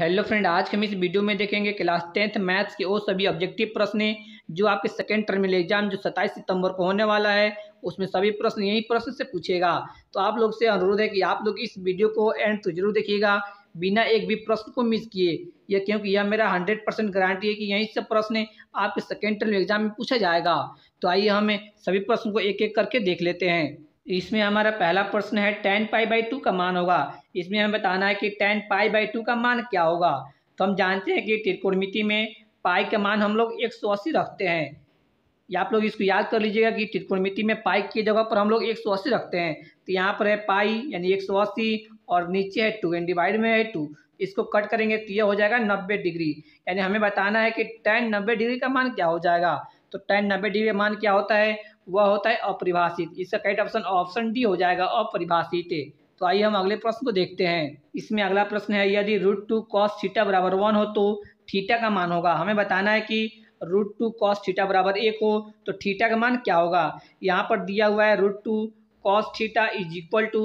hello friend आज के हम इस वीडियो में देखेंगे क्लास टेंथ मैथ्स के वो सभी ऑब्जेक्टिव प्रश्न जो आपके सेकेंड में एग्जाम जो 27 सितंबर को होने वाला है उसमें सभी प्रश्न यही प्रश्न से पूछेगा तो आप लोग से अनुरोध है कि आप लोग इस वीडियो को एंड तो जरूर देखिएगा बिना एक भी प्रश्न को मिस किए यह क्योंकि यह मेरा हंड्रेड परसेंट गारंटी है कि यही सब प्रश्न आपके सेकेंड टर्म एग्जाम में पूछा जाएगा तो आइए हमें सभी प्रश्न को एक एक करके देख लेते हैं इसमें हमारा पहला प्रश्न है टेन पाई बाई टू का मान होगा इसमें हमें बताना है कि टेन पाई बाई टू का मान क्या होगा तो हम जानते हैं कि त्रिकोणमिति में पाई का मान हम लोग एक सौ अस्सी रखते हैं या आप लोग इसको याद कर लीजिएगा कि त्रिकोणमिति में पाई की जगह पर हम लोग एक सौ अस्सी रखते हैं तो यहाँ पर है पाई यानी एक सौ अस्सी और नीचे है टू एंड डिवाइड में है टू इसको कट करेंगे तो यह हो जाएगा नब्बे डिग्री यानी हमें बताना है कि टेन नब्बे डिग्री का मान क्या हो जाएगा तो टेन नब्बे डिग्री का मान क्या होता है वह होता है अपरिभाषित इसका कैट ऑप्शन ऑप्शन डी हो जाएगा अपरिभाषित तो आइए हम अगले प्रश्न को देखते हैं इसमें अगला प्रश्न है यदि रूट टू कॉस थीटा बराबर वन हो तो थीटा का मान होगा हमें बताना है कि रूट टू कॉस थीटा बराबर एक हो तो थीटा का मान क्या होगा यहाँ पर दिया हुआ है root two cos theta is equal to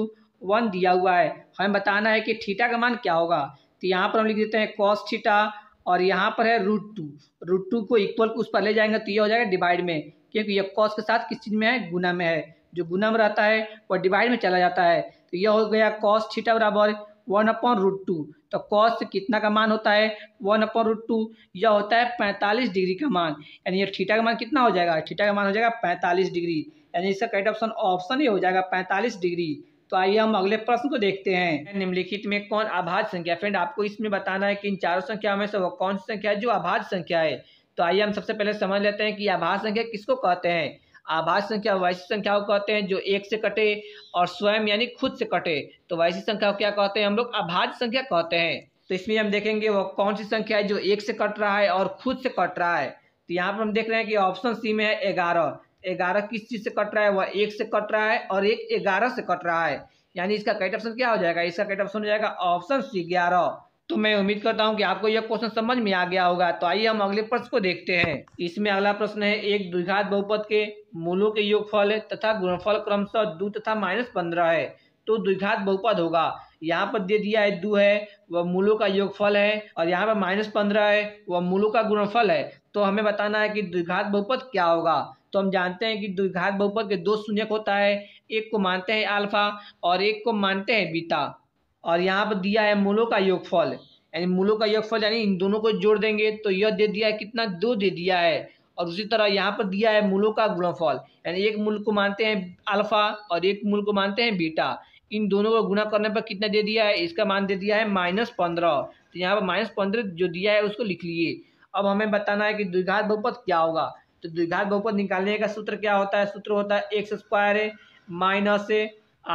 one दिया हुआ है हमें बताना है कि थीटा का मान क्या होगा तो यहाँ पर हम लिख देते हैं कॉस थीटा और यहाँ पर है रूट टू रूट टू को इक्वल उस पर ले जाएंगे तो ये हो जाएगा डिवाइड में क्योंकि यह कॉस के साथ किस चीज़ में है गुना में है जो गुना में रहता है वह डिवाइड में चला जाता है तो यह हो गया कॉस छीटा बराबर वन अपॉन रूट टू तो कॉस कितना का मान होता है वन अपॉन रूट टू यह होता है पैंतालीस डिग्री का मान यानी यह थीटा का मान कितना हो जाएगा ठीठा का मान हो जाएगा पैंतालीस डिग्री यानी इसका करेक्ट ऑप्शन ऑप्शन ही हो जाएगा पैंतालीस डिग्री तो आइए हम अगले प्रश्न को देखते हैं निम्नलिखित में कौन आभाज संख्या फ्रेंड आपको इसमें बताना है कि इन चारों संख्या में से वो कौन सी संख्या है जो आभाज संख्या है तो आइए हम सबसे पहले समझ लेते हैं कि आभास संख्या किसको कहते हैं आभास संख्या वैसी संख्या को कहते हैं जो एक से कटे और स्वयं यानी खुद से कटे तो वैसी संख्या को क्या कहते हैं हम लोग अभाज्य संख्या कहते हैं तो इसमें हम देखेंगे वो कौन सी संख्या है जो एक से कट रहा है और खुद से कट रहा है तो यहाँ पर हम देख रहे हैं कि ऑप्शन सी में है ग्यारह ग्यारह किस चीज़ से कट रहा है वह एक से कट रहा है और एक ग्यारह से कट रहा है यानी इसका कैट ऑप्शन क्या हो जाएगा इसका कैट ऑप्शन हो जाएगा ऑप्शन सी ग्यारह तो मैं उम्मीद करता हूं कि आपको यह क्वेश्चन समझ में आ गया होगा तो आइए हम अगले प्रश्न को देखते हैं इसमें अगला प्रश्न है एक द्विघात बहुपद के मूलों के योगफल तथा गुणफल क्रमशः दो तथा माइनस पंद्रह है तो द्विघात बहुपद होगा यहाँ पर दे दिया है दो है वह मूलों का योगफल है और यहाँ पर माइनस पंद्रह है वह मूलों का गुणफल है तो हमें बताना है कि द्विघात बहुपद क्या होगा तो हम जानते हैं कि द्विघात बहुपद के दो शून्यक होता है एक को मानते हैं अल्फा और एक को मानते हैं बीटा और यहाँ पर दिया है मूलों का योगफल यानी मूलों का योगफल यानी इन दोनों को जोड़ देंगे तो यह दे दिया है कितना दो दे दिया है और उसी तरह यहाँ पर दिया है मूलों का गुणफल यानी एक मूल को मानते हैं अल्फा और एक मूल को मानते हैं बीटा इन दोनों को गुणा करने पर कितना दे दिया है इसका मान दे दिया है माइनस पंद्रह तो यहाँ पर माइनस पंद्रह जो दिया है उसको लिख लिए अब हमें बताना है कि द्विघात बहुपद क्या होगा तो द्विघात बहुपद निकालने का सूत्र क्या होता है सूत्र होता है एक्स स्क्वायर माइनस है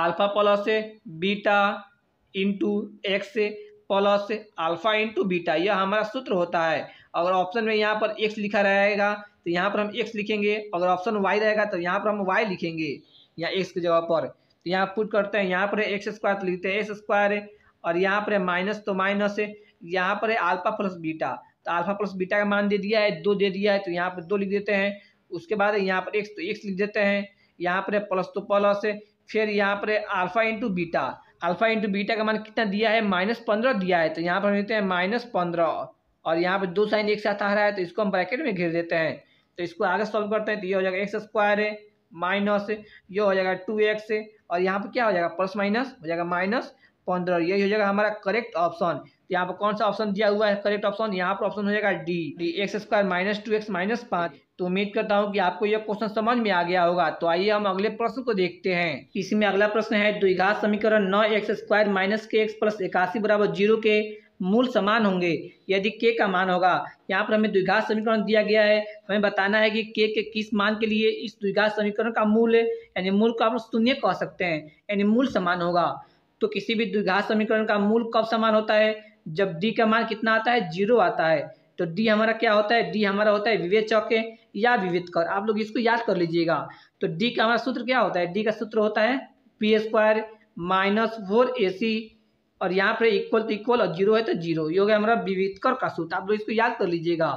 अल्फा प्लस है beta into x plus alpha into beta यह हमारा सूत्र होता है अगर ऑप्शन में यहाँ पर एक्स लिखा रहेगा तो यहाँ पर हम एक्स लिखेंगे अगर ऑप्शन वाई रहेगा तो यहाँ पर हम वाई लिखेंगे यहाँ एक्स की जगह पर तो यहाँ पुट करते हैं यहाँ पर एक्स स्क्वायर तो लिखते हैं एक्स स्क्वायर और यहाँ पर माइनस तो माइनस है यहाँ पर है अल्फा प्लस बीटा तो अल्फा प्लस बीटा का मान दे दिया है दो दे दिया है तो यहाँ पर दो लिख देते हैं उसके बाद यहाँ पर एक्स तो एक्स लिख देते हैं यहाँ पर प्लस तो प्लस है फिर यहाँ पर alpha into beta alpha into beta का मान कितना दिया है माइनस पंद्रह दिया है तो यहाँ पर हम लेते हैं माइनस पंद्रह और यहाँ पर दो साइन एक साथ आ रहा है तो इसको हम ब्रैकेट में घेर देते हैं तो इसको आगे सॉल्व करते हैं तो ये हो जाएगा एक्स स्क्वायर है माइनस ये हो जाएगा टू एक्स और यहाँ पर क्या हो जाएगा प्लस माइनस हो जाएगा माइनस पंद्रह यही हो जाएगा हमारा करेक्ट ऑप्शन तो यहाँ पर कौन सा ऑप्शन दिया हुआ है करेक्ट ऑप्शन यहाँ पर ऑप्शन हो जाएगा D D x square minus two x minus पाँच तो उम्मीद करता हूँ कि आपको यह क्वेश्चन समझ में आ गया होगा तो आइए हम अगले प्रश्न को देखते हैं इसमें अगला प्रश्न है द्विघात समीकरण नौ x square minus k x plus इक्यासी बराबर जीरो के मूल समान होंगे यदि के का मान होगा यहाँ पर हमें द्विघात समीकरण दिया गया है हमें बताना है कि के के किस मान के लिए इस द्विघात समीकरण का मूल है यानी मूल को आप शून्य कह सकते हैं यानी मूल समान होगा तो किसी भी द्विघात समीकरण का मूल कब समान होता है जब डी का मान कितना आता है जीरो आता है तो डी हमारा क्या होता है डी हमारा होता है विवेचक या विविध कर आप लोग इसको याद कर लीजिएगा तो डी का हमारा सूत्र क्या होता है डी का सूत्र होता है P square minus four A C और यहाँ पर इक्वल तो इक्वल और जीरो है तो जीरो ये हो गया हमारा विविधकर का सूत्र आप लोग इसको याद कर लीजिएगा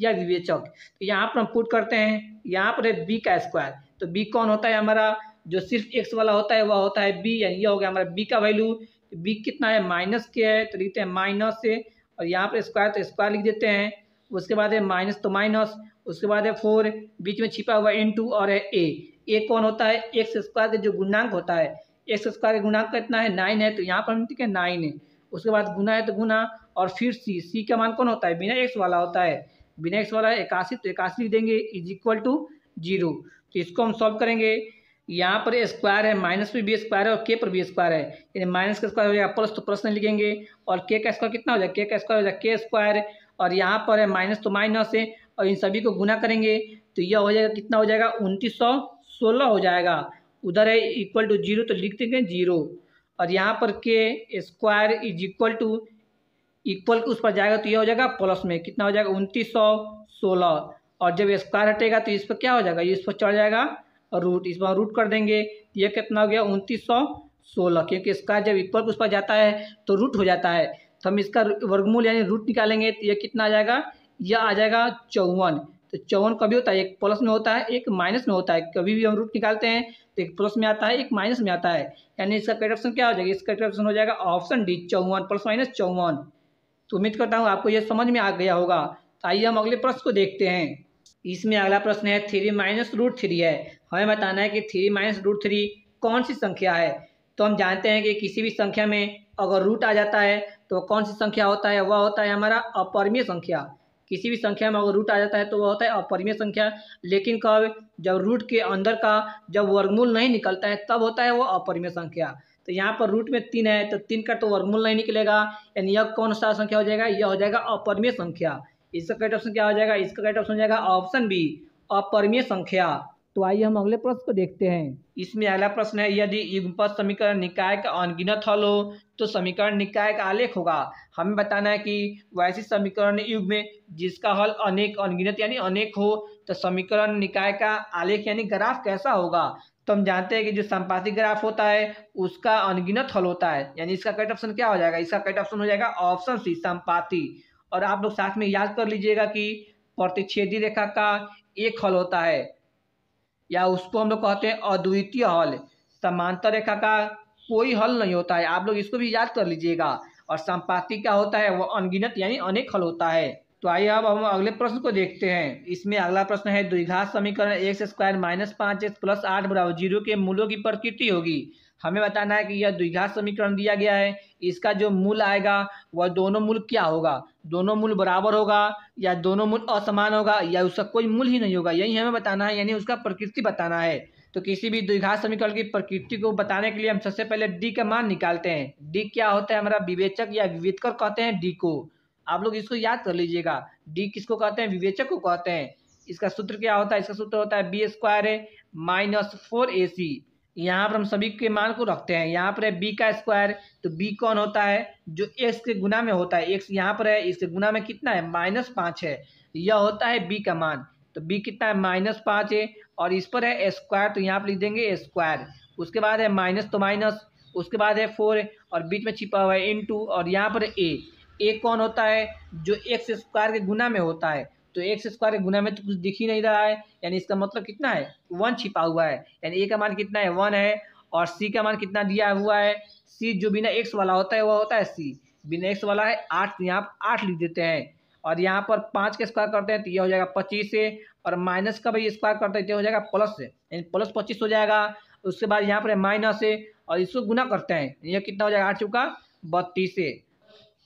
या विवेचक तो यहाँ पर हम पुट करते हैं यहाँ पर है बी का स्क्वायर तो बी कौन होता है हमारा जो सिर्फ एक्स वाला होता है वह होता है बी यानी यह हो गया हमारा बी का वैल्यू बी तो कितना है माइनस के है तो लिखते हैं माइनस से और यहाँ पर स्क्वायर तो स्क्वायर लिख देते हैं उसके बाद है माइनस तो माइनस उसके बाद है फोर बीच में छिपा हुआ इन टू और है ए ए कौन होता है एक्स स्क्वायर का जो गुणांक होता है एक्स स्क्वायर का गुणांक कितना है नाइन है तो यहाँ पर हम ठीक है नाइन है उसके बाद गुना है तो गुना और फिर सी सी का मान कौन होता है बिना एक्स वाला होता है बिना एक्स वाला है इक्यासी तो इक्यासी लिख देंगे इज इक्वल टू जीरो तो इसको हम सॉल्व करेंगे यहाँ पर स्क्वायर है माइनस पर भी स्क्वायर है और के पर भी स्क्वायर है यानी माइनस का स्क्वायर हो जाएगा प्लस तो प्लस नहीं लिखेंगे और के का स्क्वायर कितना हो जाएगा के का स्क्वायर हो जाएगा के स्क्वायर और यहाँ पर है माइनस तो माइनस है और इन सभी को गुना करेंगे तो यह हो जाएगा कितना हो जाएगा उनतीस सौ सोलह हो जाएगा उधर है इक्वल टू जीरो तो लिख देंगे जीरो और यहाँ पर के square is equal to equal उस पर जाएगा तो यह हो जाएगा प्लस में कितना हो जाएगा उनतीस सौ सोलह और जब स्क्वायर हटेगा तो इस पर क्या हो जाएगा ये इस पर चढ़ जाएगा और रूट इस पर रूट कर देंगे तो यह कितना हो गया उनतीस सौ सोलह क्योंकि स्क्वायर जब इक्वल उस पर जाता है तो रूट हो जाता है तो हम इसका वर्गमूल यानी रूट निकालेंगे तो यह कितना आ जाएगा यह आ जाएगा चौवन तो चौवन कभी होता है एक प्लस में होता है एक माइनस में होता है कभी भी हम रूट निकालते हैं तो एक प्लस में आता है एक माइनस में आता है यानी इसका करेक्ट ऑप्शन क्या हो जाएगा इसका करेक्ट ऑप्शन हो जाएगा ऑप्शन डी चौवन प्लस माइनस चौवन तो उम्मीद करता हूँ आपको यह समझ में आ गया होगा तो आइए हम अगले प्रश्न को देखते हैं इसमें अगला प्रश्न है थ्री माइनस रूट थ्री है हमें बताना है कि थ्री माइनस रूट थ्री कौन सी संख्या है तो हम जानते हैं कि किसी भी संख्या में अगर रूट आ जाता है तो कौन सी संख्या होता है वह होता है हमारा अपरिमेय संख्या किसी भी संख्या में अगर रूट आ जाता है तो वह होता है अपरिमेय संख्या लेकिन कब जब रूट के अंदर का जब वर्गमूल नहीं निकलता है तब होता है वो अपरिमेय संख्या तो यहाँ पर रूट में तीन है तो तीन का तो वर्गमूल नहीं निकलेगा यानी यह कौन सा संख्या हो जाएगा यह हो जाएगा अपरिमेय संख्या इसका कैट ऑप्शन क्या हो जाएगा इसका कैट ऑप्शन हो जाएगा ऑप्शन बी अपरिमेय संख्या तो आइए हम अगले प्रश्न को देखते हैं इसमें अगला प्रश्न है यदि युगपद समीकरण निकाय का अनगिनत हल हो तो समीकरण निकाय का आलेख होगा हमें बताना है कि वैसे समीकरण युग में जिसका हल अनेक अनगिनत यानी अनेक हो तो समीकरण निकाय का आलेख यानी ग्राफ कैसा होगा तो हम जानते हैं कि जो संपाति ग्राफ होता है उसका अनगिनत हल होता है यानी इसका कट ऑप्शन क्या हो जाएगा इसका कट ऑप्शन हो जाएगा ऑप्शन सी संपाति और आप लोग साथ में याद कर लीजिएगा कि प्रतिच्छेदी रेखा का एक हल होता है या उसको हम लोग कहते हैं अद्वितीय हल समांतर रेखा का कोई हल नहीं होता है आप लोग इसको भी याद कर लीजिएगा और संपाति का होता है वह अनगिनत यानी अनेक हल होता है तो आइए अब हम अगले प्रश्न को देखते हैं इसमें अगला प्रश्न है द्विघात समीकरण एक्स स्क्वायर माइनस पाँच एक्स प्लस आठ बराबर जीरो के मूलों की प्रकृति होगी हमें बताना है कि यह द्विघात समीकरण दिया गया है इसका जो मूल आएगा वह दोनों मूल क्या होगा दोनों मूल बराबर होगा या दोनों मूल असमान होगा या उसका कोई मूल ही नहीं होगा यही हमें बताना है यानी उसका प्रकृति बताना है तो किसी भी द्विघात समीकरण की प्रकृति को बताने के लिए हम सबसे पहले डी का मान निकालते हैं डी क्या होता है हमारा विवेचक या विवेदकर कहते हैं डी को आप लोग इसको याद कर लीजिएगा डी किसको कहते हैं विवेचक को कहते हैं इसका सूत्र क्या होता है इसका सूत्र होता है बी स्क्वायर है माइनस फोर ए सी यहाँ पर हम सभी के मान को रखते हैं यहाँ पर है बी का स्क्वायर तो बी कौन होता है जो एक्स के गुना में होता है एक्स यहाँ पर है इसके गुना में कितना है माइनस पाँच है यह होता है बी का मान तो बी कितना है माइनस पाँच है और इस पर है स्क्वायर तो यहाँ पर लिख देंगे स्क्वायर उसके बाद है माइनस तो माइनस उसके बाद है फोर और बीच में छिपा हुआ है इन टू और यहाँ पर ए ए कौन होता है जो एक्स स्क्वायर के गुना में होता है तो एक्स स्क्वायर के गुना में तो कुछ दिख ही नहीं रहा है यानी इसका मतलब कितना है वन छिपा हुआ है यानी ए का मान कितना है वन है और सी का मान कितना दिया हुआ है सी जो बिना एक्स वाला होता है वह होता है सी बिना एक्स वाला है आठ तो यहाँ पर आठ लिख देते हैं और यहाँ पर पाँच का स्क्वायर करते हैं तो यह हो जाएगा पच्चीस और माइनस का भी स्क्वायर करते हैं तो हो जाएगा प्लस से यानी प्लस पच्चीस हो जाएगा उसके बाद यहाँ पर माइनस है और इसको गुना करते हैं यह कितना हो जाएगा आठ चुका बत्तीस है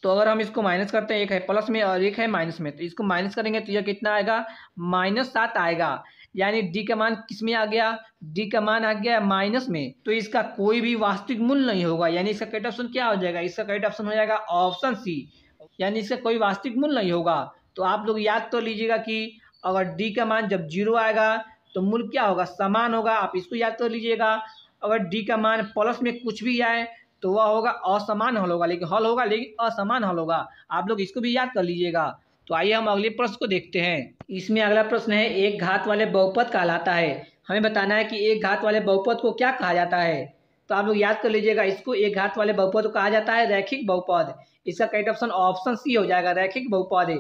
तो अगर हम इसको माइनस करते हैं एक है प्लस में और एक है माइनस में तो इसको माइनस करेंगे तो यह कितना आएगा माइनस सात आएगा यानी डी का मान किस में आ गया डी का मान आ गया माइनस में तो इसका कोई भी वास्तविक मूल्य नहीं होगा यानी इसका करेक्ट ऑप्शन क्या हो जाएगा इसका करेक्ट ऑप्शन हो जाएगा ऑप्शन सी यानी इसका कोई वास्तविक मूल्य नहीं होगा तो आप लोग याद तो लीजिएगा कि अगर डी का मान जब जीरो आएगा तो मूल्य क्या होगा समान होगा आप इसको याद कर लीजिएगा अगर डी का मान प्लस में कुछ भी आए तो वह होगा असमान हल होगा लेकिन हल होगा लेकिन असमान हल होगा आप लोग इसको भी याद कर लीजिएगा तो आइए हम अगले प्रश्न को देखते हैं इसमें अगला प्रश्न है एक घात वाले बहुपद कहलाता है हमें बताना है कि एक घात वाले बहुपद को क्या कहा जाता है तो आप लोग याद कर लीजिएगा इसको एक घात वाले बहुपद को कहा जाता है रैखिक बहुपद इसका कैट ऑप्शन ऑप्शन सी हो जाएगा रैखिक बहुपद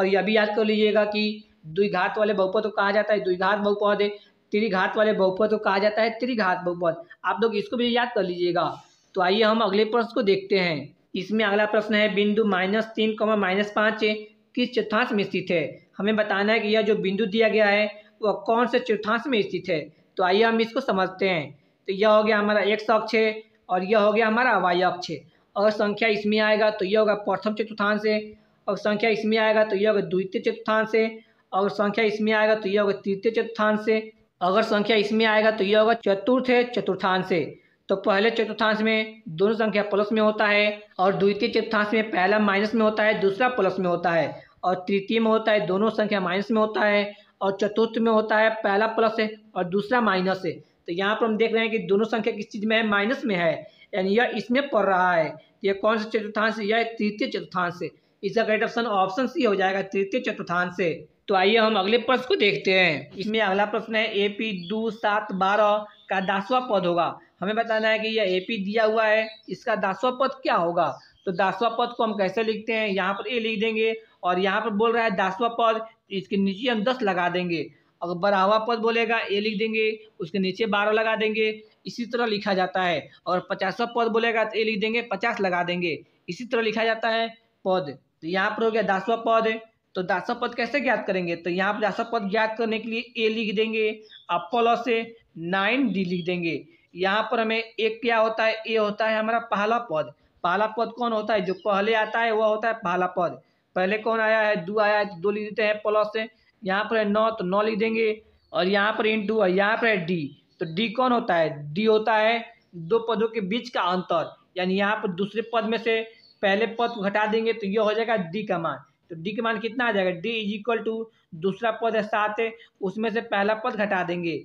और यह भी याद कर लीजिएगा कि द्विघात वाले बहुपद को कहा जाता है द्विघात बहुपद त्रिघात वाले बहुपद को कहा जाता है त्रिघात बहुपद आप लोग इसको भी याद कर लीजिएगा तो आइए हम अगले प्रश्न को देखते हैं इसमें अगला प्रश्न है बिंदु माइनस तीन कमा माइनस पाँच किस चौथांश में स्थित है हमें बताना है कि यह जो बिंदु दिया गया है वह कौन से चौथांश में स्थित है तो आइए हम इसको समझते हैं तो यह हो गया हमारा एक अक्ष है और यह हो गया हमारा अवाई अक्ष और संख्या इसमें आएगा तो यह होगा प्रथम चतुर्थांश है और संख्या इसमें आएगा तो यह होगा द्वितीय चतुर्थांश है और संख्या इसमें आएगा तो यह होगा तृतीय चतुर्थांश है अगर संख्या इसमें आएगा तो यह होगा चतुर्थ है चतुर्थांश है तो पहले चतुर्थांश में दोनों संख्या प्लस में होता है और द्वितीय चतुर्थांश में पहला माइनस में होता है दूसरा प्लस में होता है और तृतीय में होता है दोनों संख्या माइनस में होता है और चतुर्थ में होता है पहला प्लस है और दूसरा माइनस है तो यहाँ पर हम देख रहे हैं कि दोनों संख्या किस चीज़ में है माइनस में है यानी यह इसमें पड़ रहा है यह कौन सा चतुर्थांश है यह तृतीय चतुर्थांश है इसका करेक्ट ऑप्शन ऑप्शन सी हो जाएगा तृतीय चतुर्थांश से तो आइए हम अगले प्रश्न को देखते हैं इसमें अगला प्रश्न है ए पी दो सात बारह का दसवां पद होगा हमें बताना है कि यह ए पी दिया हुआ है इसका दासवा पद क्या होगा तो दासवा पद को हम कैसे लिखते हैं यहाँ पर ए लिख देंगे और यहाँ पर बोल रहा है दासवा पद तो इसके नीचे हम दस लगा देंगे अगर बढ़ावा पद बोलेगा ए लिख देंगे उसके नीचे बारह लगा देंगे इसी तरह लिखा जाता है और पचासवा पद बोलेगा तो ए लिख देंगे पचास लगा देंगे इसी तरह लिखा जाता है पद तो यहाँ पर हो गया दासवा पद तो दासवा पद कैसे ज्ञात करेंगे तो यहाँ पर दासवा पद ज्ञात करने के लिए ए लिख देंगे और प्लस नाइन डी लिख देंगे यहाँ पर हमें एक क्या होता है ए होता है हमारा पहला पद पहला पद कौन होता है जो पहले आता है वह होता है पहला पद पहले कौन आया है दो आया है तो दो लिख देते हैं प्लस से यहाँ पर है नौ तो नौ लिख देंगे और यहाँ पर इंटू है यहाँ पर है डी तो डी कौन होता है डी होता है दो पदों के बीच का अंतर यानी यहाँ पर दूसरे पद में से पहले पद को घटा देंगे तो यह हो जाएगा डी का मान तो डी का मान कितना आ जाएगा डी इज इक्वल टू दूसरा पद है सात उसमें से पहला पद घटा देंगे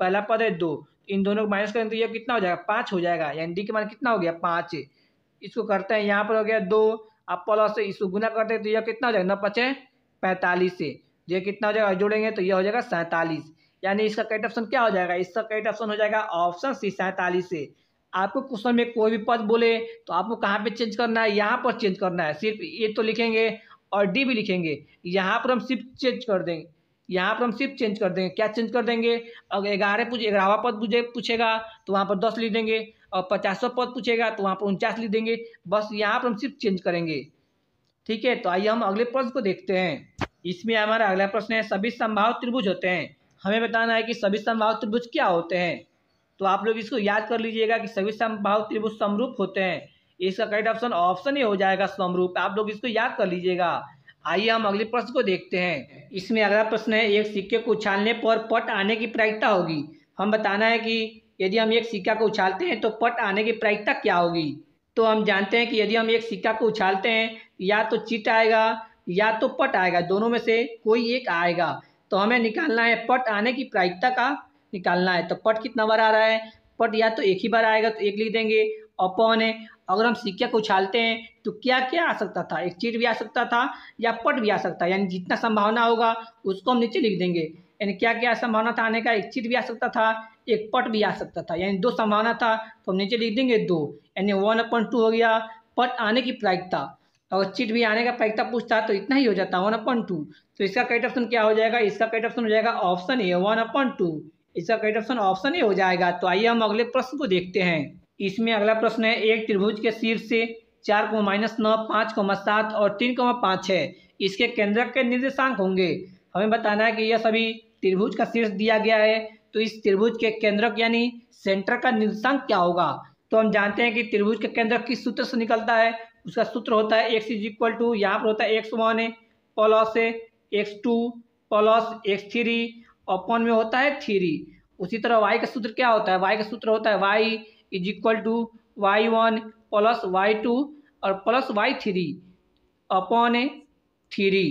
पहला पद है दो इन दोनों को माइनस करें तो यह कितना हो जाएगा पाँच हो जाएगा यानी डी के मान कितना हो गया पाँच इसको करते हैं यहाँ पर हो गया दो आप प्लस इसको गुना करते हैं तो यह कितना हो जाएगा नौ पचे पैंतालीस से तो ये कितना हो जाएगा जोड़ेंगे तो यह हो जाएगा सैंतालीस यानी इसका कैट ऑप्शन क्या हो जाएगा इसका कैट ऑप्शन हो जाएगा ऑप्शन सी सैंतालीस से आपको क्वेश्चन में कोई भी पद बोले तो आपको कहाँ पे चेंज करना है यहाँ पर चेंज करना है सिर्फ ये तो लिखेंगे और डी भी लिखेंगे यहाँ पर हम सिर्फ चेंज कर देंगे यहाँ पर हम सिर्फ चेंज कर देंगे क्या चेंज कर देंगे अगर ग्यारह पूछ ग्यारहवा पद पूछे पूछेगा तो वहाँ पर दस लिख देंगे और पचासवा पद पूछेगा तो वहाँ पर उनचास लिख देंगे बस यहाँ पर हम सिर्फ चेंज करेंगे ठीक है तो आइए हम अगले प्रश्न को देखते हैं इसमें हमारा अगला प्रश्न है सभी संभाव त्रिभुज होते हैं हमें बताना है कि सभी संभाव त्रिभुज क्या होते हैं तो आप लोग इसको याद कर लीजिएगा कि सभी संभाव त्रिभुज समरूप होते हैं इसका करेक्ट ऑप्शन ऑप्शन ही हो जाएगा समरूप आप लोग इसको याद कर लीजिएगा आइए हम अगले प्रश्न को देखते हैं इसमें अगला प्रश्न है एक सिक्के को उछालने पर पट आने की प्रायिकता होगी हम बताना है कि यदि हम एक सिक्का को उछालते हैं तो पट आने की प्रायिकता क्या होगी तो हम जानते हैं कि यदि हम एक सिक्का को उछालते हैं या तो चिट आएगा या तो पट आएगा दोनों में से कोई एक आएगा तो हमें निकालना है पट आने की प्रायिकता का निकालना है तो पट कितना बार आ रहा है पट या तो एक ही बार आएगा तो एक लिख देंगे अपॉन है अगर हम सिक्के को उछालते हैं तो क्या क्या आ सकता था एक चीट भी आ सकता था या पट भी आ सकता है यानी जितना संभावना होगा उसको हम नीचे लिख देंगे यानी क्या क्या संभावना था आने का एक चीट भी आ सकता था एक पट भी आ सकता था यानी दो संभावना था तो हम नीचे लिख देंगे दो यानी वन अपन टू हो गया पट आने की प्रायिकता और चीट भी आने का प्रायिकता पूछता तो इतना ही हो जाता वन अपन टू तो इसका कैट ऑप्शन क्या हो जाएगा इसका कैट ऑप्शन हो जाएगा option A one upon two इसका कैट ऑप्शन ऑप्शन ए हो जाएगा तो आइए हम अगले प्रश्न को देखते हैं इसमें अगला प्रश्न है एक त्रिभुज के शीर्ष से चार को माइनस नौ पाँच को सात और तीन को पाँच छः इसके केंद्रक के निर्देशांक होंगे हमें बताना है कि यह सभी त्रिभुज का शीर्ष दिया गया है तो इस त्रिभुज के केंद्रक यानी सेंटर का निर्देशांक क्या होगा तो हम जानते हैं कि त्रिभुज के केंद्रक किस सूत्र से निकलता है उसका सूत्र होता है एक्स इज इक्वल टू यहाँ पर होता है X one plus X two plus X three upon में होता है थ्री उसी तरह वाई का सूत्र क्या होता है वाई का सूत्र होता है Y is equal to Y one plus Y two और plus Y three upon three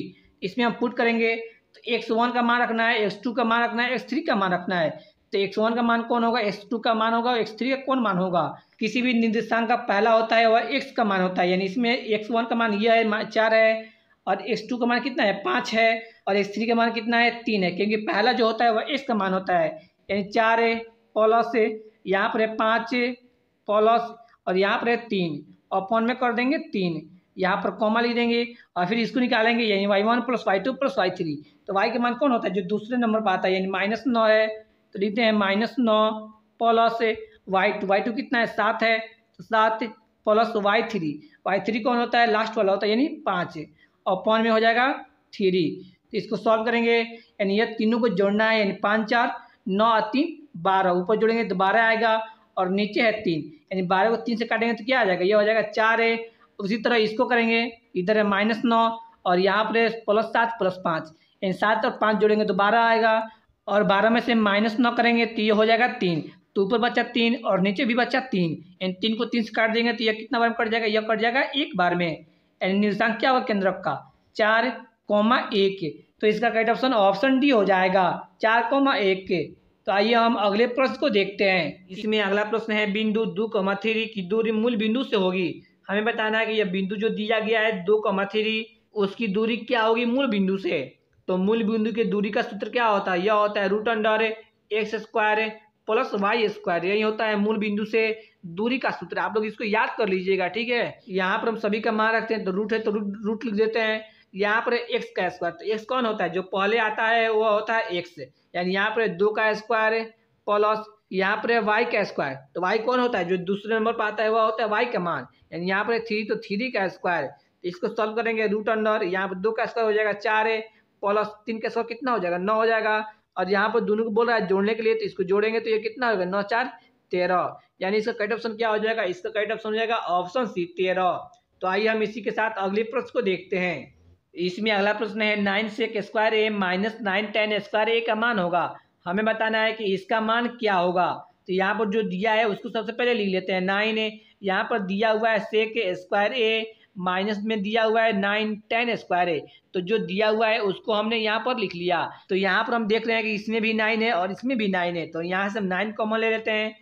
इसमें हम पुट करेंगे तो एक्स वन का मान रखना है एक्स टू का मान रखना है एक्स थ्री का मान रखना है तो एक्स वन का मान कौन होगा एक्स टू का मान होगा एक्स थ्री का कौन मान होगा किसी भी निर्देशांक का पहला होता है वह एक्स का मान होता है यानी इसमें एक्स वन का मान यह है चार है और एक्स टू का मान कितना है पाँच है और एक्स थ्री का मान कितना है तीन है क्योंकि पहला जो होता है वह एक्स का मान होता है यानी चार है प्लस यहाँ पर है पाँच प्लस और यहाँ पर है तीन अपन में कर देंगे तीन यहाँ पर कॉमा लिख देंगे और फिर इसको निकालेंगे यानी Y one plus Y two plus Y three तो वाई का मान कौन होता है जो दूसरे नंबर पर आता है यानी माइनस नौ है तो लिखते हैं माइनस नौ plus Y two Y two कितना है सात है तो सात plus Y three Y three कौन होता है लास्ट वाला होता है यानी पाँच अपॉन में हो जाएगा थ्री तो इसको सॉल्व करेंगे यानी ये तीनों को जोड़ना है यानी पाँच चार नौ तीन बारह ऊपर जोड़ेंगे तो बारह आएगा और नीचे है तीन यानी बारह को तीन से काटेंगे तो क्या आ जाएगा ये हो जाएगा चार है उसी तरह इसको करेंगे इधर है माइनस नौ और यहाँ पर प्लस सात प्लस पाँच यानी सात और पाँच जोड़ेंगे तो बारह आएगा और बारह में से माइनस नौ करेंगे तो ये हो जाएगा तीन तो ऊपर बचा तीन और नीचे भी बचा तीन यानी तीन को तीन से काट देंगे तो यह कितना बार में कट जाएगा यह कट जाएगा एक बार में यानी निर्देशांक क्या होगा केंद्रक का चार कोमा एक तो इसका करेक्ट ऑप्शन ऑप्शन डी हो जाएगा चार कोमा एक के तो आइए हम अगले प्रश्न को देखते हैं इसमें अगला प्रश्न है बिंदु दो कमा थ्री की दूरी मूल बिंदु से होगी हमें बताना है कि यह बिंदु जो दिया गया है दो कमा थ्री उसकी दूरी क्या होगी मूल बिंदु से तो मूल बिंदु की दूरी का सूत्र क्या होता है यह होता है root under X square plus Y square यही होता है मूल बिंदु से दूरी का सूत्र आप लोग इसको याद कर लीजिएगा ठीक है यहाँ पर हम सभी का मान रखते हैं तो रूट है तो रूट रूट लिख देते हैं यहाँ पर एक्स का स्क्वायर तो एक्स कौन होता है जो पहले आता है वो होता है एक्स यानी यहाँ पर दो का स्क्वायर प्लस यहाँ पर वाई का स्क्वायर तो वाई कौन होता है जो दूसरे नंबर पर आता है वह होता है वाई का मान यानी यहाँ पर थ्री तो थ्री का स्क्वायर तो इसको सॉल्व करेंगे रूट अंडर यहाँ पर दो का स्क्वायर हो जाएगा चार है प्लस तीन का स्क्वायर कितना हो जाएगा नौ हो जाएगा और यहाँ पर दोनों को बोल रहा है जोड़ने के लिए तो इसको जोड़ेंगे तो ये कितना होगा नौ चार तेरह यानी इसका कट ऑप्शन क्या हो जाएगा इसका कट ऑप्शन हो जाएगा ऑप्शन सी तेरह तो आइए हम इसी के साथ अगले प्रश्न को देखते हैं इसमें अगला प्रश्न है nine sec square A minus nine tan square A का मान होगा हमें बताना है कि इसका मान क्या होगा तो यहाँ पर जो दिया है उसको सबसे पहले लिख लेते हैं नाइन ए यहाँ पर दिया हुआ है सेक स्क्वायर ए माइनस में दिया हुआ है नाइन टेन स्क्वायर ए तो जो दिया हुआ है उसको हमने यहाँ पर लिख लिया तो यहाँ पर हम देख रहे हैं कि इसमें भी नाइन है और इसमें भी नाइन है तो यहाँ से हम नाइन कॉमन ले लेते हैं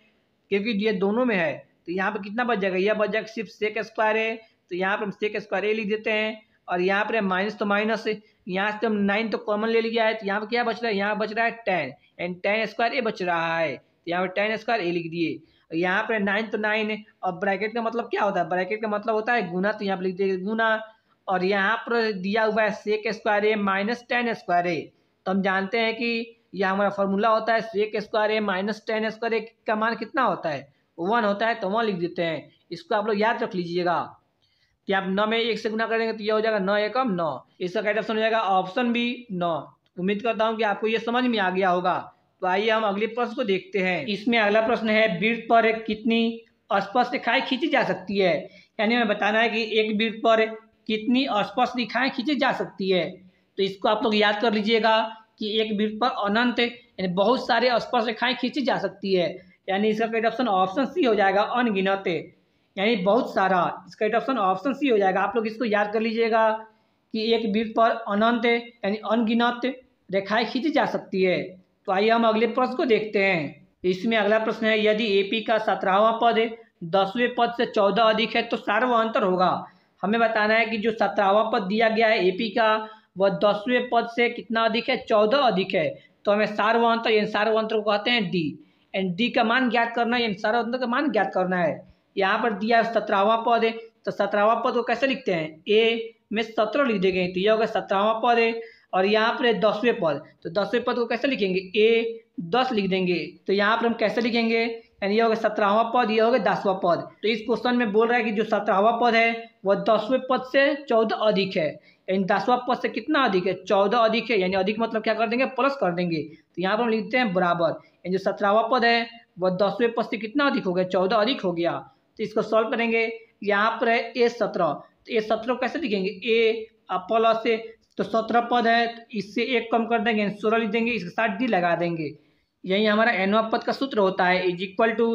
क्योंकि ये दोनों में है तो यहाँ पर कितना बच जाएगा यह बच जाएगा सिर्फ सेक स्क्वायर ए तो यहाँ पर हम सेक स्क्वायर ए लिख देते हैं और यहाँ पर माइनस तो माइनस यहाँ से तो हम नाइन तो कॉमन ले लिया है तो यहाँ पर क्या बच रहा है यहाँ बच रहा है tan and tan square A बच रहा है तो यहाँ पर टेन स्क्वायर ए लिख दिए यहाँ पर नाइन तो नाइन है और ब्रैकेट का मतलब क्या होता है ब्रैकेट का मतलब होता है गुना तो यहाँ पर लिख दिए गुना और यहाँ पर दिया हुआ है sec square A minus tan square A तो हम जानते हैं कि यह हमारा फॉर्मूला होता है sec square A minus tan square A का मान कितना होता है वन होता है तो वन लिख देते हैं इसको आप लोग याद रख लीजिएगा कि आप नौ में एक से गुना करेंगे तो यह हो जाएगा नौ एकम नौ इसका कैट ऑप्शन हो जाएगा ऑप्शन बी नौ उम्मीद करता हूँ कि आपको ये समझ में आ गया होगा तो आइए हम अगले प्रश्न को देखते हैं इसमें अगला प्रश्न है वृत्त पर कितनी स्पष्ट रेखाएं खींची जा सकती है यानी हमें बताना है कि एक वृत्त पर कितनी स्पष्ट रेखाएं खींची जा सकती है तो इसको आप लोग याद कर लीजिएगा कि एक वृत्त पर अनंत यानी बहुत सारे स्पर्श रेखाएं खींची जा सकती है यानी इसका करेक्ट ऑप्शन ऑप्शन सी हो जाएगा अनगिनत यानी बहुत सारा इसका राइट ऑप्शन ऑप्शन सी हो जाएगा आप लोग इसको याद कर लीजिएगा कि एक बीट पर अनंत यानी अनगिनत रेखाएं खींची जा सकती है तो आइए हम अगले प्रश्न को देखते हैं इसमें अगला प्रश्न है यदि एपी का सत्रहवा पद दसवें पद से चौदह अधिक है तो अंतर होगा हमें बताना है कि जो सत्रहवा पद दिया गया है एपी का वह दसवें पद से कितना अधिक है चौदह अधिक है तो हमें अंतर यानी अंतर को कहते हैं डी एंड डी का मान ज्ञात करना है यानी अंतर का मान ज्ञात करना है यहाँ पर दिया सत्रहवा पद है तो सत्रहवा पद को कैसे लिखते हैं ए में सत्रह लिख देंगे तो यह होगा सत्रहवा पद है और यहाँ पर दसवें पद तो दसवें पद को कैसे लिखेंगे ए दस लिख देंगे तो यहाँ पर हम कैसे लिखेंगे यानी ये होगा सत्रहवा पद ये होगा दसवा पद तो इस क्वेश्चन में बोल रहा है कि जो सत्रहवा पद है वह दसवें पद से चौदह अधिक है यानी दसवा पद से कितना अधिक है चौदह अधिक है यानी अधिक मतलब क्या कर देंगे प्लस कर देंगे तो यहाँ पर हम लिखते हैं बराबर यानी जो सत्रहवा पद है वह दसवें पद से कितना अधिक हो गया चौदह अधिक हो गया तो इसको सॉल्व करेंगे यहाँ पर है ए सत्रह तो ए सत्रह कैसे लिखेंगे ए प्लस ए तो सत्रह पद है तो इससे एक कम कर देंगे सोलह लिख देंगे इसके साथ डी लगा देंगे यही हमारा एनवा पद का सूत्र होता है इज इक्वल टू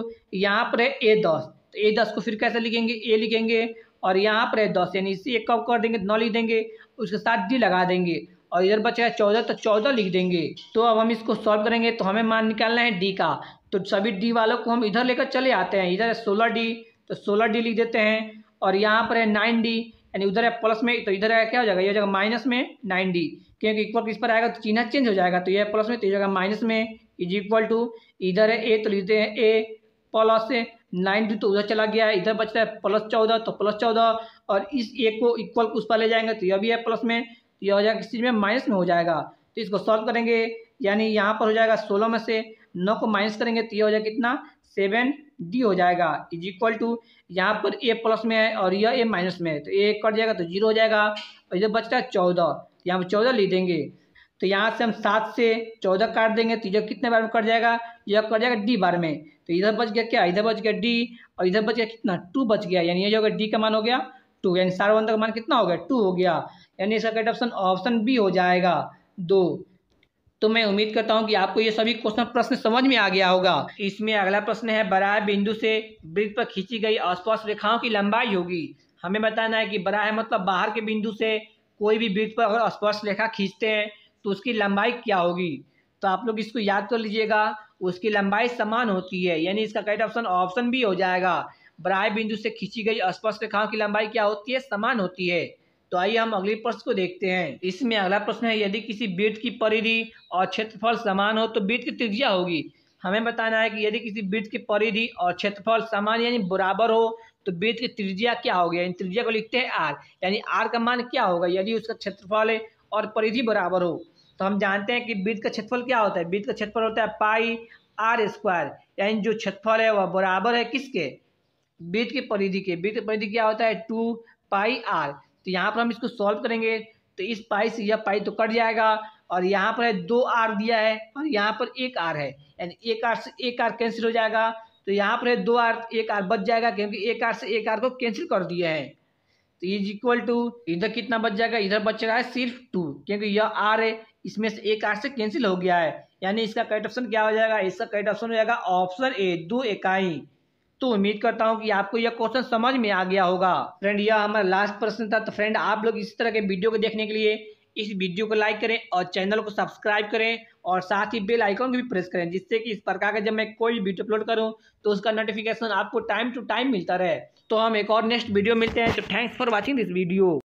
यहाँ पर है ए दस तो ए दस को फिर कैसे लिखेंगे ए लिखेंगे और यहाँ पर है दस यानी इससे एक कम कर देंगे नौ लिख देंगे उसके साथ डी लगा देंगे और इधर है चौदह तो चौदह लिख देंगे तो अब हम इसको सॉल्व करेंगे तो हमें मान निकालना है डी का तो सभी डी वालों को हम इधर लेकर चले आते हैं इधर है सोलह डी तो सोलह डी लिख देते हैं और यहाँ पर है नाइन डी यानी उधर है प्लस में तो इधर आया क्या हो जाएगा ये हो जाएगा माइनस में नाइन डी क्योंकि इक्वल किस पर आएगा तो चिन्ह चेंज हो जाएगा तो ये प्लस में तो ये जगह माइनस में इज इक्वल टू इधर है ए तो लिखते हैं ए प्लस नाइन डी तो उधर चला गया है इधर बचता है प्लस चौदह तो प्लस चौदह और इस ए को इक्वल उस पर ले जाएंगे तो यह भी है प्लस में तो यह हो जाएगा किस चीज़ में माइनस में हो जाएगा तो इसको सॉल्व करेंगे यानी यहाँ पर हो जाएगा सोलह में से नौ को माइनस करेंगे तो ये हो जाएगा कितना सेवन डी हो जाएगा इज इक्वल टू यहाँ पर ए प्लस में है और यह ए माइनस में है तो ए कट जाएगा तो जीरो हो जाएगा और इधर बचता है चौदह यहाँ पर चौदह ले देंगे तो यहाँ से हम सात से चौदह काट देंगे तो यह कितने बार में कट जाएगा यह कट जाएगा डी बार में तो इधर बच गया क्या इधर बच गया डी और इधर बच गया कितना टू बच गया यानी ये हो गया डी का मान हो गया टू यानी सार्वजन का मान कितना हो गया टू हो गया यानी इसका ऑप्शन ऑप्शन बी हो जाएगा दो तो मैं उम्मीद करता हूँ कि आपको ये सभी क्वेश्चन प्रश्न समझ में आ गया होगा इसमें अगला प्रश्न है बराह बिंदु से वृत्त पर खींची गई आसपास रेखाओं की लंबाई होगी हमें बताना है कि बराह मतलब बाहर के बिंदु से कोई भी वृत्त पर अगर स्पर्श रेखा खींचते हैं तो उसकी लंबाई क्या होगी तो आप लोग इसको याद कर लीजिएगा उसकी लंबाई समान होती है यानी इसका कैट ऑप्शन ऑप्शन भी हो जाएगा बराह बिंदु से खींची गई स्पर्श रेखाओं की लंबाई क्या होती है समान होती है तो आइए हम अगले प्रश्न को देखते हैं इसमें अगला प्रश्न है यदि किसी वृत्त की परिधि और क्षेत्रफल समान हो तो वृत्त की त्रिज्या होगी हमें बताना है कि यदि किसी वृत्त की परिधि और क्षेत्रफल समान यानी बराबर हो तो वृत्त की त्रिज्या क्या होगी यानी त्रिज्या को लिखते हैं आर यानी आर का मान क्या होगा यदि उसका क्षेत्रफल और परिधि बराबर हो तो हम जानते हैं कि वृत्त का क्षेत्रफल क्या होता है वृत्त का क्षेत्रफल होता है पाई आर स्क्वायर यानी जो क्षेत्रफल है वह बराबर है किसके वृत्त की परिधि के वृत्त परिधि क्या होता है टू पाई आर तो यहाँ पर हम इसको सॉल्व करेंगे तो इस पाई से यह पाई तो कट जाएगा और यहाँ पर है दो आर दिया है और यहाँ पर एक आर है यानी एक आर से एक आर कैंसिल हो जाएगा तो यहाँ पर है दो आर एक आर बच जाएगा क्योंकि एक आर से एक आर को कैंसिल कर दिया है तो इज इक्वल टू इधर कितना बच जाएगा इधर बच रहा है सिर्फ टू क्योंकि यह आर है इसमें से एक आर से कैंसिल हो गया है यानी इसका करेक्ट ऑप्शन क्या हो जाएगा इसका करेक्ट ऑप्शन हो जाएगा ऑप्शन ए दो इकाई तो उम्मीद करता हूँ कि आपको यह क्वेश्चन समझ में आ गया होगा फ्रेंड यह हमारा लास्ट प्रश्न था तो फ्रेंड आप लोग इस तरह के वीडियो को देखने के लिए इस वीडियो को लाइक करें और चैनल को सब्सक्राइब करें और साथ ही बेल आइकॉन को भी प्रेस करें जिससे कि इस प्रकार का जब मैं कोई वीडियो अपलोड करूं तो उसका नोटिफिकेशन आपको टाइम टू टाइम मिलता रहे तो हम एक और नेक्स्ट वीडियो मिलते हैं तो thanks for watching this video